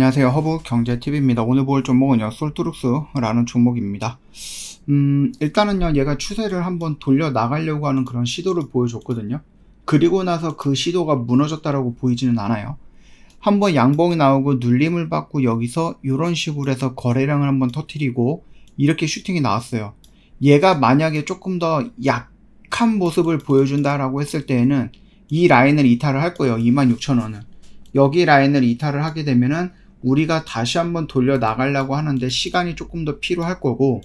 안녕하세요. 허브 경제TV입니다. 오늘 볼 종목은요, 솔트룩스라는 종목입니다. 음, 일단은요, 얘가 추세를 한번 돌려 나가려고 하는 그런 시도를 보여줬거든요. 그리고 나서 그 시도가 무너졌다라고 보이지는 않아요. 한번 양봉이 나오고 눌림을 받고 여기서 이런 식으로 해서 거래량을 한번 터트리고 이렇게 슈팅이 나왔어요. 얘가 만약에 조금 더 약한 모습을 보여준다라고 했을 때에는 이 라인을 이탈을 할 거예요. 26,000원은. 여기 라인을 이탈을 하게 되면은 우리가 다시 한번 돌려 나가려고 하는데 시간이 조금 더 필요할 거고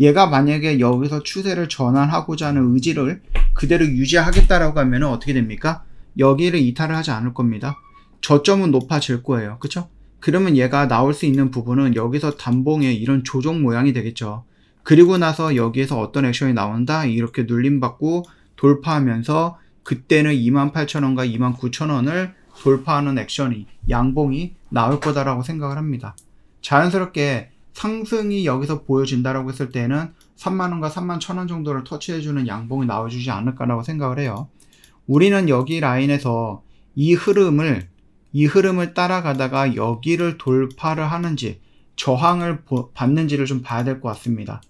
얘가 만약에 여기서 추세를 전환하고자 하는 의지를 그대로 유지하겠다라고 하면 어떻게 됩니까? 여기를 이탈을 하지 않을 겁니다. 저점은 높아질 거예요. 그쵸? 그러면 얘가 나올 수 있는 부분은 여기서 단봉의 이런 조정 모양이 되겠죠. 그리고 나서 여기에서 어떤 액션이 나온다? 이렇게 눌림받고 돌파하면서 그때는 28,000원과 29,000원을 돌파하는 액션이 양봉이 나올 거다라고 생각을 합니다. 자연스럽게 상승이 여기서 보여진다라고 했을 때는 3만원과 3만 1천원 정도를 터치해주는 양봉이 나와주지 않을까라고 생각을 해요. 우리는 여기 라인에서 이 흐름을 이 흐름을 따라가다가 여기를 돌파를 하는지 저항을 받는지를 좀 봐야 될 것 같습니다.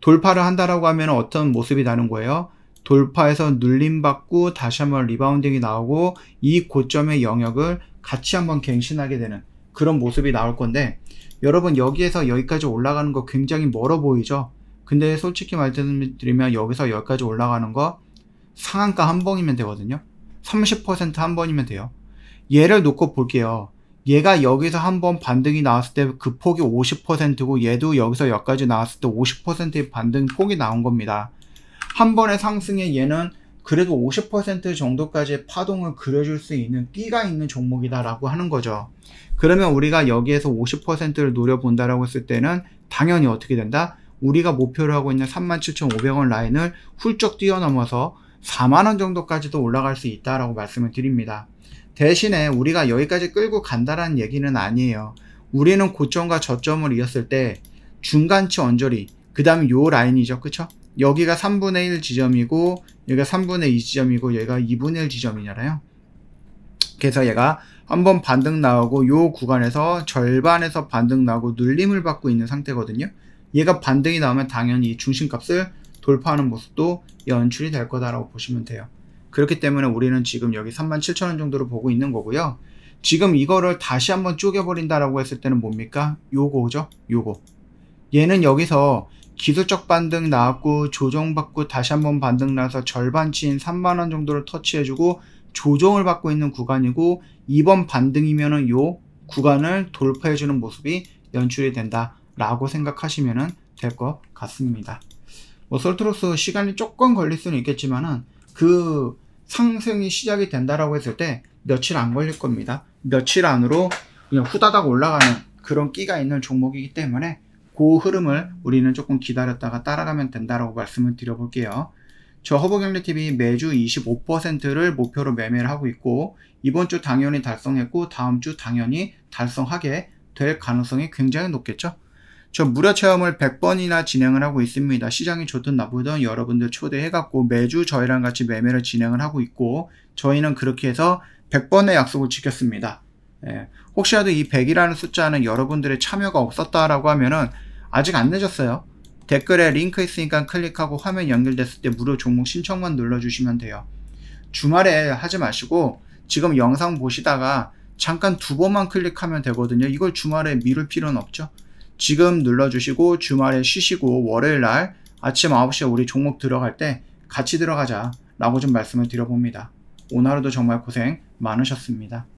돌파를 한다라고 하면 어떤 모습이 나는 거예요? 돌파해서 눌림받고 다시 한번 리바운딩이 나오고 이 고점의 영역을 같이 한번 갱신하게 되는 그런 모습이 나올 건데 여러분 여기에서 여기까지 올라가는 거 굉장히 멀어 보이죠? 근데 솔직히 말씀드리면 여기서 여기까지 올라가는 거 상한가 한 번이면 되거든요. 30%한 번이면 돼요. 얘를 놓고 볼게요. 얘가 여기서 한 번 반등이 나왔을 때 그 폭이 50%고 얘도 여기서 여기까지 나왔을 때 50%의 반등 폭이 나온 겁니다. 한 번의 상승에 얘는 그래도 50%정도까지 파동을 그려줄 수 있는 끼가 있는 종목이다라고 하는 거죠. 그러면 우리가 여기에서 50%를 노려본다라고 했을 때는 당연히 어떻게 된다? 우리가 목표로 하고 있는 37,500원 라인을 훌쩍 뛰어넘어서 4만원 정도까지도 올라갈 수 있다라고 말씀을 드립니다. 대신에 우리가 여기까지 끌고 간다라는 얘기는 아니에요. 우리는 고점과 저점을 이었을 때 중간치 언저리, 그 다음에 요 라인이죠. 그쵸? 여기가 3분의 1 지점이고 여기가 3분의 2 지점이고 얘가 2분의 1 지점이잖아요. 그래서 얘가 한번 반등 나오고 요 구간에서 절반에서 반등 나오고 눌림을 받고 있는 상태거든요. 얘가 반등이 나오면 당연히 중심값을 돌파하는 모습도 연출이 될 거다라고 보시면 돼요. 그렇기 때문에 우리는 지금 여기 37,000원 정도로 보고 있는 거고요. 지금 이거를 다시 한번 쪼개버린다라고 했을 때는 뭡니까? 요거죠? 요거. 얘는 여기서 기술적 반등 나왔고 조정받고 다시 한번 반등 나서 절반치인 3만원 정도를 터치해주고 조정을 받고 있는 구간이고 이번 반등이면은 요 구간을 돌파해주는 모습이 연출이 된다 라고 생각하시면 될 것 같습니다 뭐 솔트로스 시간이 조금 걸릴 수는 있겠지만은 그 상승이 시작이 된다라고 했을 때 며칠 안 걸릴 겁니다 며칠 안으로 그냥 후다닥 올라가는 그런 끼가 있는 종목이기 때문에 그 흐름을 우리는 조금 기다렸다가 따라가면 된다라고 말씀을 드려볼게요. 저 허브경제TV 매주 25%를 목표로 매매를 하고 있고 이번 주 당연히 달성했고 다음 주 당연히 달성하게 될 가능성이 굉장히 높겠죠. 저 무료 체험을 100번이나 진행을 하고 있습니다. 시장이 좋든 나쁘든 여러분들 초대해갖고 매주 저희랑 같이 매매를 진행을 하고 있고 저희는 그렇게 해서 100번의 약속을 지켰습니다. 예, 혹시라도 이 100이라는 숫자는 여러분들의 참여가 없었다라고 하면은 아직 안 늦었어요. 댓글에 링크 있으니까 클릭하고 화면 연결됐을 때 무료 종목 신청만 눌러주시면 돼요. 주말에 하지 마시고 지금 영상 보시다가 잠깐 두 번만 클릭하면 되거든요. 이걸 주말에 미룰 필요는 없죠. 지금 눌러주시고 주말에 쉬시고 월요일 날 아침 9시에 우리 종목 들어갈 때 같이 들어가자 라고 좀 말씀을 드려봅니다. 오늘 하루도 정말 고생 많으셨습니다.